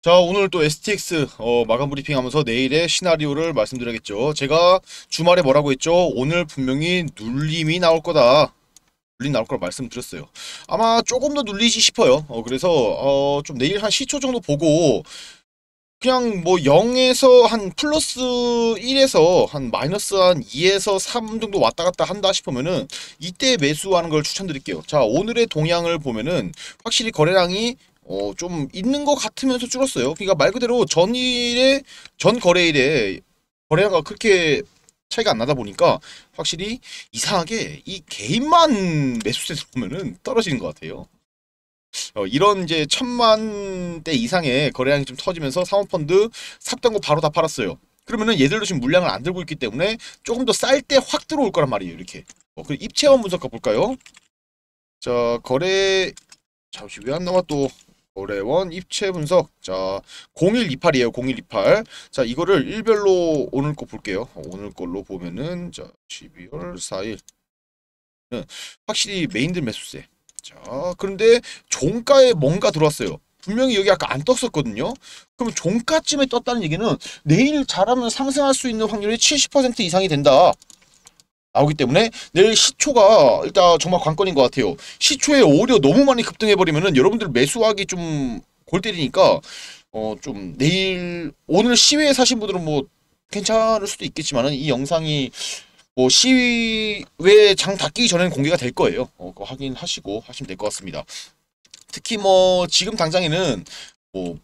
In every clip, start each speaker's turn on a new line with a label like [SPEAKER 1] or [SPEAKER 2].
[SPEAKER 1] 자 오늘 또 STX 어, 마감 브리핑 하면서 내일의 시나리오를 말씀드려야겠죠 제가 주말에 뭐라고 했죠 오늘 분명히 눌림이 나올 거다 눌림 나올 걸 말씀드렸어요 아마 조금 더 눌리지 싶어요 어, 그래서 어, 좀 내일 한 10초 정도 보고 그냥 뭐 0에서 한 플러스 1에서 한 마이너스 한 2에서 3 정도 왔다 갔다 한다 싶으면은 이때 매수하는 걸 추천드릴게요. 자 오늘의 동향을 보면은 확실히 거래량이 어, 좀 있는 것 같으면서 줄었어요. 그러니까 말 그대로 전일에 전 거래일에 거래량과 그렇게 차이가 안 나다 보니까 확실히 이상하게 이 개인만 매수세서 보면은 떨어지는 것 같아요. 어, 이런 이제 천만 대 이상의 거래량이 좀 터지면서 사모펀드 샀던 거 바로 다 팔았어요. 그러면은 얘들도 지금 물량을 안 들고 있기 때문에 조금 더 쌀 때 확 들어올 거란 말이에요. 이렇게. 어, 그 입체원 분석 가볼까요? 자 거래 잠시 왜 안 나와 또 거래원 입체 분석 자 0128이에요 0128 자 이거를 일별로 오늘 거 볼게요 오늘 걸로 보면은 자 12월 4일 는 확실히 메인들 매수세 자 그런데 종가에 뭔가 들어왔어요 분명히 여기 아까 안 떴었거든요 그럼 종가쯤에 떴다는 얘기는 내일 잘하면 상승할 수 있는 확률이 70% 이상이 된다 나오기 때문에 내일 시초가 일단 정말 관건인 것 같아요. 시초에 오히려 너무 많이 급등해버리면 여러분들 매수하기 좀 골 때리니까 어 좀 내일 오늘 시위에 사신 분들은 뭐 괜찮을 수도 있겠지만 이 영상이 뭐 시외 장 닫기 전에는 공개가 될 거예요. 어, 그거 확인하시고 하시면 될 것 같습니다. 특히 뭐 지금 당장에는 뭐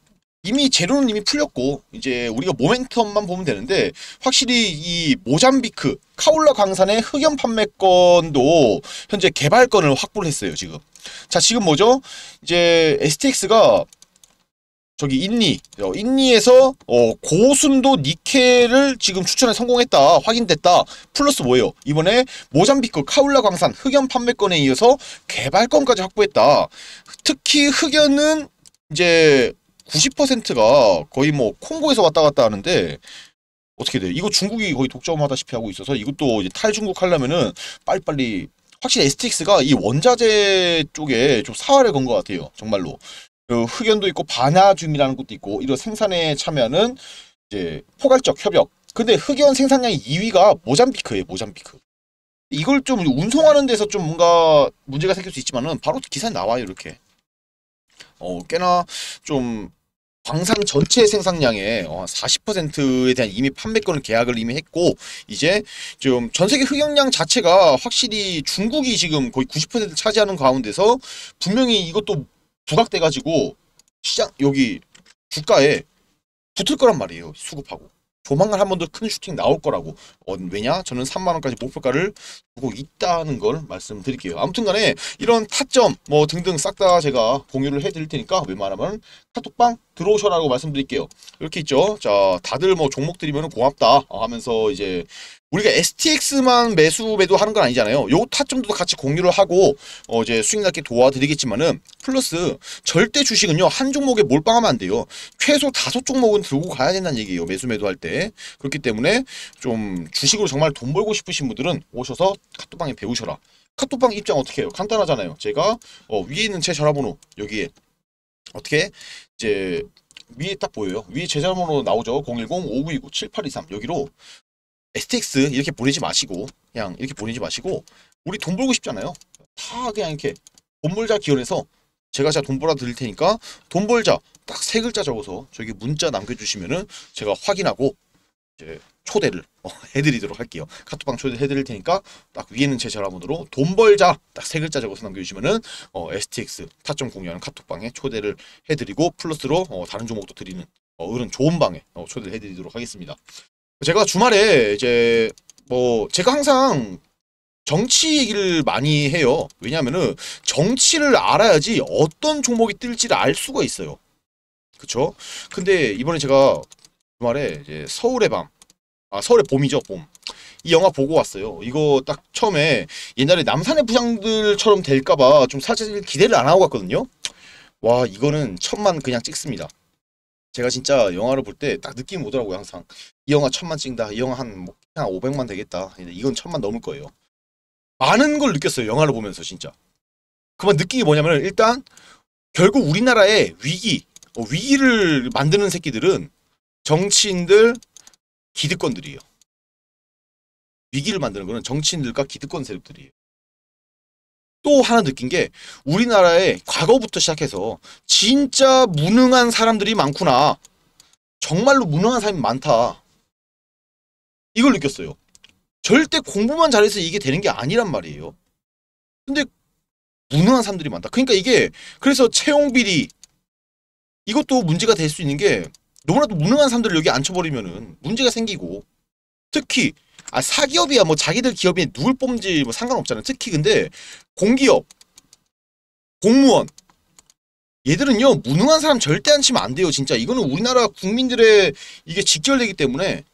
[SPEAKER 1] 이미 제로는 이미 풀렸고 이제 우리가 모멘텀만 보면 되는데 확실히 이 모잠비크 카울라 광산의 흑연 판매권도 현재 개발권을 확보를 했어요 지금 자 지금 뭐죠 이제 STX가 저기 인니 어, 인니에서 어, 고순도 니켈을 지금 추천에 성공했다 확인됐다 플러스 뭐예요 이번에 모잠비크 카울라 광산 흑연 판매권에 이어서 개발권까지 확보했다 특히 흑연은 이제 90%가 거의 뭐 콩고에서 왔다 갔다 하는데 어떻게 돼? 이거 중국이 거의 독점하다시피 하고 있어서 이것도 이제 탈중국 하려면은 빨리빨리 확실히 STX가 이 원자재 쪽에 좀 사활을 건 것 같아요. 정말로. 그 흑연도 있고 반야중이라는 것도 있고 이런 생산에 참여하는 이제 포괄적 협약 근데 흑연 생산량이 2위가 모잠비크예요. 모잠비크. 이걸 좀 운송하는 데서 좀 뭔가 문제가 생길 수 있지만은 바로 기사에 나와요. 이렇게. 어, 꽤나 좀 광산 전체 생산량의 40%에 어, 대한 이미 판매권을 계약을 이미 했고 이제 좀 전 세계 흑역량 자체가 확실히 중국이 지금 거의 90%를 차지하는 가운데서 분명히 이것도 부각돼 가지고 시장 여기 주가에 붙을 거란 말이에요 수급하고 조만간 한 번 더 큰 슈팅 나올 거라고 어, 왜냐 저는 3만원까지 목표가를 고 있다는 걸 말씀드릴게요. 아무튼 간에 이런 타점 뭐 등등 싹 다 제가 공유를 해드릴 테니까 웬만하면 카톡방 들어오셔라고 말씀드릴게요. 이렇게 있죠. 자, 다들 뭐 종목 들이면 고맙다 하면서 이제 우리가 STX만 매수 매도하는 건 아니잖아요. 요 타점도 같이 공유를 하고 어 이제 수익 낮게 도와드리겠지만은 플러스 절대 주식은요 한 종목에 몰빵하면 안 돼요. 최소 다섯 종목은 들고 가야 된다는 얘기예요. 매수 매도할 때 그렇기 때문에 좀 주식으로 정말 돈 벌고 싶으신 분들은 오셔서 카톡방에 배우셔라. 카톡방 입장 어떻게 해요? 간단하잖아요. 제가 어, 위에 있는 제 전화번호 여기에 어떻게 이제 위에 딱 보여요. 위에 제 전화번호 나오죠. 010-5929-7823 여기로 STX 이렇게 보내지 마시고 그냥 이렇게 보내지 마시고 우리 돈 벌고 싶잖아요. 다 그냥 이렇게 돈 벌자 기원해서 제가 제가 돈 벌어 드릴 테니까 돈 벌자 딱 세 글자 적어서 저기 문자 남겨주시면은 제가 확인하고 이제 초대를 어, 해드리도록 할게요. 카톡방 초대 해드릴 테니까 딱 위에는 제 전화번호로 돈 벌자 딱 세 글자 적어서 남겨주시면은 어, STX 타점 공유는 카톡방에 초대를 해드리고 플러스로 어, 다른 종목도 드리는 어, 그런 좋은 방에 어, 초대를 해드리도록 하겠습니다. 제가 주말에 이제 뭐 제가 항상 정치 얘기를 많이 해요. 왜냐하면은 정치를 알아야지 어떤 종목이 뜰지를 알 수가 있어요. 그쵸? 근데 이번에 제가 주말에 이제 서울의 밤, 아 서울의 봄이죠 봄. 이 영화 보고 왔어요. 이거 딱 처음에 옛날에 남산의 부장들처럼 될까봐 좀 사실 기대를 안 하고 갔거든요. 와 이거는 천만 그냥 찍습니다. 제가 진짜 영화를 볼 때 딱 느낌이 오더라고요 항상. 이 영화 천만 찍는다. 이 영화 한, 뭐, 한 500만 되겠다. 이건 천만 넘을 거예요. 많은 걸 느꼈어요 영화를 보면서 진짜. 그만 느낌이 뭐냐면 일단 결국 우리나라의 위기, 어, 위기를 만드는 새끼들은 정치인들 기득권들이에요. 위기를 만드는 거는 정치인들과 기득권 세력들이에요. 또 하나 느낀 게 우리나라의 과거부터 시작해서 진짜 무능한 사람들이 많구나. 정말로 무능한 사람이 많다. 이걸 느꼈어요. 절대 공부만 잘해서 이게 되는 게 아니란 말이에요. 근데 무능한 사람들이 많다. 그러니까 이게 그래서 채용 비리 이것도 문제가 될 수 있는 게 너무나도 무능한 사람들을 여기 앉혀버리면은 문제가 생기고 특히 아 사기업이야 뭐 자기들 기업이 누굴 뽑는지 뭐 상관없잖아요. 특히 근데 공기업, 공무원 얘들은요 무능한 사람 절대 앉히면 안 돼요. 진짜 이거는 우리나라 국민들의 이게 직결되기 때문에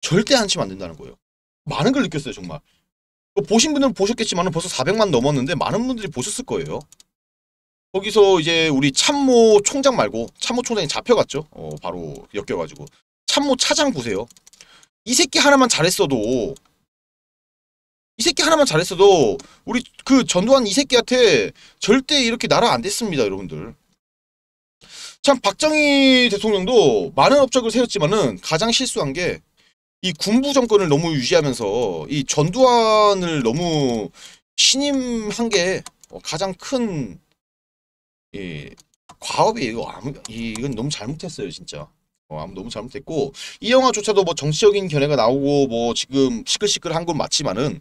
[SPEAKER 1] 절대 앉히면 안 된다는 거예요. 많은 걸 느꼈어요 정말. 그 보신 분들은 보셨겠지만 벌써 400만 넘었는데 많은 분들이 보셨을 거예요. 거기서 이제 우리 참모 총장 말고 참모 총장이 잡혀갔죠. 어, 바로 엮여가지고 참모 차장 보세요이 새끼 하나만 잘했어도 이 새끼 하나만 잘했어도 우리 그 전두환 이 새끼한테 절대 이렇게 나라 안 됐습니다, 여러분들. 참 박정희 대통령도 많은 업적을 세웠지만은 가장 실수한 게 이 군부 정권을 너무 유지하면서 이 전두환을 너무 신임한 게 가장 큰 예, 과업이 이거 아무 이건 너무 잘못했어요 진짜. 어, 아무 너무 잘못했고 이 영화조차도 뭐 정치적인 견해가 나오고 뭐 지금 시끌시끌한 건 맞지만은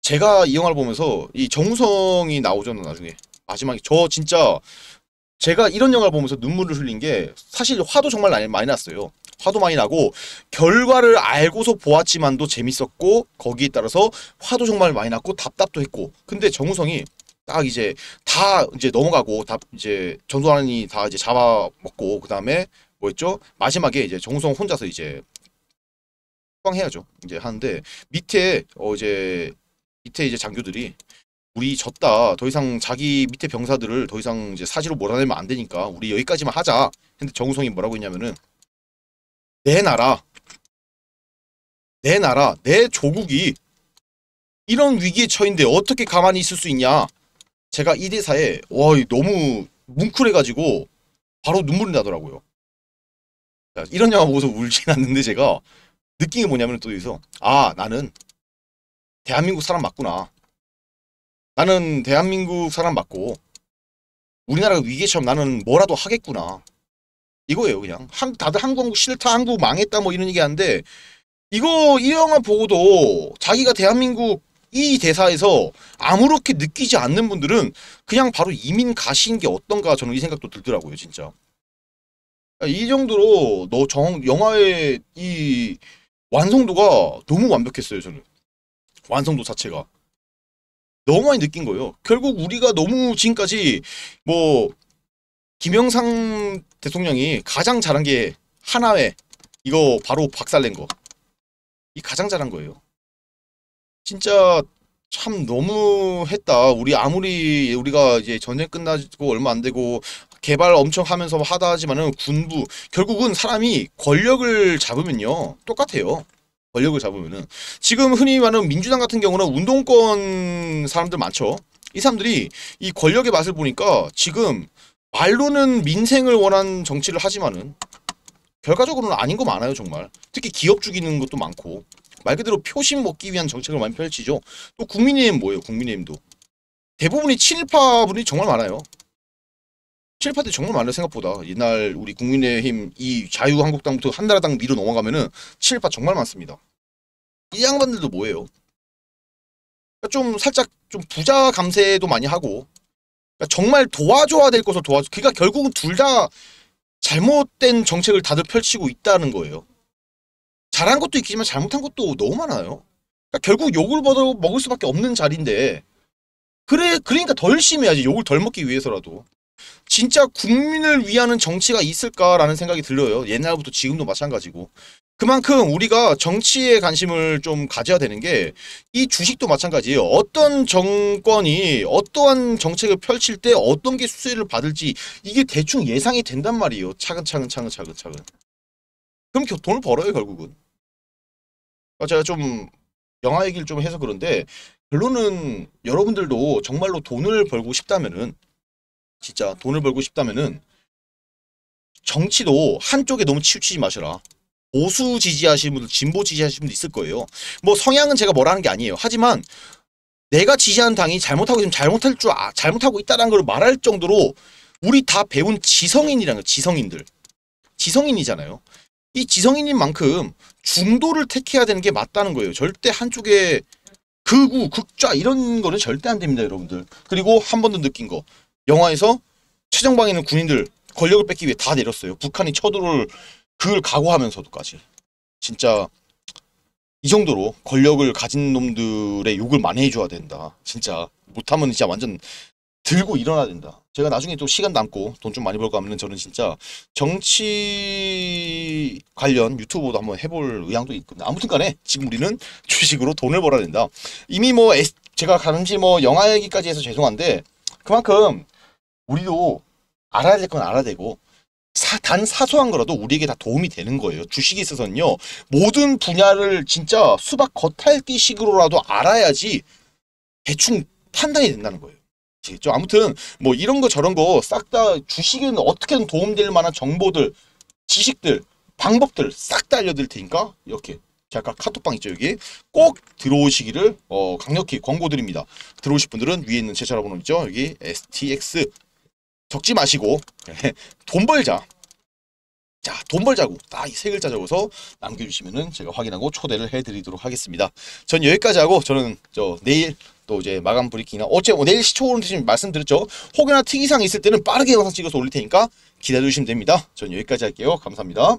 [SPEAKER 1] 제가 이 영화를 보면서 이 정우성이 나오잖아 나중에 마지막에 저 진짜 제가 이런 영화를 보면서 눈물을 흘린 게 사실 화도 정말 많이 났어요. 화도 많이 나고 결과를 알고서 보았지만도 재밌었고 거기에 따라서 화도 정말 많이 났고 답답도 했고 근데 정우성이 딱 이제 다 이제 넘어가고 다 이제 전두환이 다 이제 잡아먹고 그 다음에 뭐였죠? 마지막에 이제 정우성 혼자서 이제 해야죠. 이제 하는데 밑에 어 이제 밑에 이제 장교들이 우리 졌다. 더 이상 자기 밑에 병사들을 더 이상 이제 사지로 몰아내면 안 되니까 우리 여기까지만 하자. 근데 정우성이 뭐라고 했냐면은 내 나라 내 나라 내 조국이 이런 위기에 처인데 어떻게 가만히 있을 수 있냐 제가 이 대사에 와 너무 뭉클해가지고 바로 눈물이 나더라고요. 이런 영화 보고서 울진 않는데 제가 느낌이 뭐냐면 또 여기서 아 나는 대한민국 사람 맞구나. 나는 대한민국 사람 맞고 우리나라가 위기에 처음 나는 뭐라도 하겠구나. 이거예요 그냥. 한, 다들 한국 싫다 한국 망했다 뭐 이런 얘기하는데 이거 이 영화 보고도 자기가 대한민국 이 대사에서 아무렇게 느끼지 않는 분들은 그냥 바로 이민 가신 게 어떤가 저는 이 생각도 들더라고요 진짜 이 정도로 너 정, 영화의 이 완성도가 너무 완벽했어요 저는 완성도 자체가 너무 많이 느낀 거예요 결국 우리가 너무 지금까지 뭐 김영삼 대통령이 가장 잘한 게 하나에 이거 바로 박살낸 거이 가장 잘한 거예요 진짜 참 너무했다. 우리 아무리 우리가 이제 전쟁 끝나고 얼마 안 되고 개발 엄청 하면서 하다 하지만은 군부 결국은 사람이 권력을 잡으면요 똑같아요. 권력을 잡으면은 지금 흔히 말하는 민주당 같은 경우는 운동권 사람들 많죠. 이 사람들이 이 권력의 맛을 보니까 지금 말로는 민생을 원한 정치를 하지만은 결과적으로는 아닌 거 많아요 정말. 특히 기업 죽이는 것도 많고 말 그대로 표심 먹기 위한 정책을 많이 펼치죠. 또 국민의힘 뭐예요? 국민의힘도. 대부분이 친일파 분이 정말 많아요. 친일파들이 정말 많아요. 생각보다. 옛날 우리 국민의힘 이 자유한국당부터 한나라당 미로 넘어가면은 친일파 정말 많습니다. 이 양반들도 뭐예요? 그러니까 좀 살짝 좀 부자 감세도 많이 하고 그러니까 정말 도와줘야 될 것을 도와줘. 그러니까 결국은 둘 다 잘못된 정책을 다들 펼치고 있다는 거예요. 잘한 것도 있지만 잘못한 것도 너무 많아요. 그러니까 결국 욕을 받아 먹을 수밖에 없는 자리인데 그래 그러니까 더 열심히 해야지 욕을 덜 먹기 위해서라도 진짜 국민을 위하는 정치가 있을까라는 생각이 들려요. 옛날부터 지금도 마찬가지고 그만큼 우리가 정치에 관심을 좀 가져야 되는 게 이 주식도 마찬가지예요. 어떤 정권이 어떠한 정책을 펼칠 때 어떤 게 수혜를 받을지 이게 대충 예상이 된단 말이에요. 차근차근 차근차근 차근. 그럼 돈을 벌어요 결국은. 어, 제가 좀 영화 얘기를 좀 해서 그런데 결론은 여러분들도 정말로 돈을 벌고 싶다면은 진짜 돈을 벌고 싶다면은 정치도 한쪽에 너무 치우치지 마셔라. 보수 지지하시는 분들, 진보 지지하시는 분들 있을 거예요. 뭐 성향은 제가 뭐라는 게 아니에요. 하지만 내가 지지하는 당이 잘못하고 지금 잘못할 줄 아, 잘못하고 있다라는 걸 말할 정도로 우리 다 배운 지성인이라는 거, 지성인들. 지성인이잖아요. 이 지성인인 만큼 중도를 택해야 되는 게 맞다는 거예요. 절대 한쪽에 극우, 극좌 이런 거는 절대 안 됩니다. 여러분들. 그리고 한 번 더 느낀 거. 영화에서 최정방에 있는 군인들 권력을 뺏기 위해 다 내렸어요. 북한이 쳐들어올 그걸 각오하면서도까지. 진짜 이 정도로 권력을 가진 놈들의 욕을 많이 해줘야 된다. 진짜 못하면 진짜 완전 들고 일어나야 된다. 제가 나중에 또 시간 남고 돈 좀 많이 벌고 하면 저는 진짜 정치 관련 유튜브도 한번 해볼 의향도 있거든요. 아무튼 간에 지금 우리는 주식으로 돈을 벌어야 된다. 이미 뭐 제가 잠시 뭐 영화 얘기까지 해서 죄송한데 그만큼 우리도 알아야 될 건 알아야 되고 사, 단 사소한 거라도 우리에게 다 도움이 되는 거예요. 주식에 있어서는요. 모든 분야를 진짜 수박 겉핥기식으로라도 알아야지 대충 판단이 된다는 거예요. 저 아무튼 뭐 이런 거 저런 거 싹 다 주식에는 어떻게든 도움될 만한 정보들, 지식들, 방법들 싹 다 알려드릴 테니까 이렇게 제가 아까 카톡방 있죠 여기 꼭 들어오시기를 어, 강력히 권고드립니다. 들어오실 분들은 위에 있는 제 전화번호 있죠 여기 STX 적지 마시고 돈 벌자 자, 돈 벌자고 딱 이 세 글자 적어서 남겨주시면은 제가 확인하고 초대를 해드리도록 하겠습니다. 전 여기까지 하고 저는 저 내일 또 이제 마감 브리킹이나 어째 뭐 내일 시초 오는 지금 말씀드렸죠. 혹여나 특이사항 있을 때는 빠르게 영상 찍어서 올릴 테니까 기다려주시면 됩니다. 전 여기까지 할게요. 감사합니다.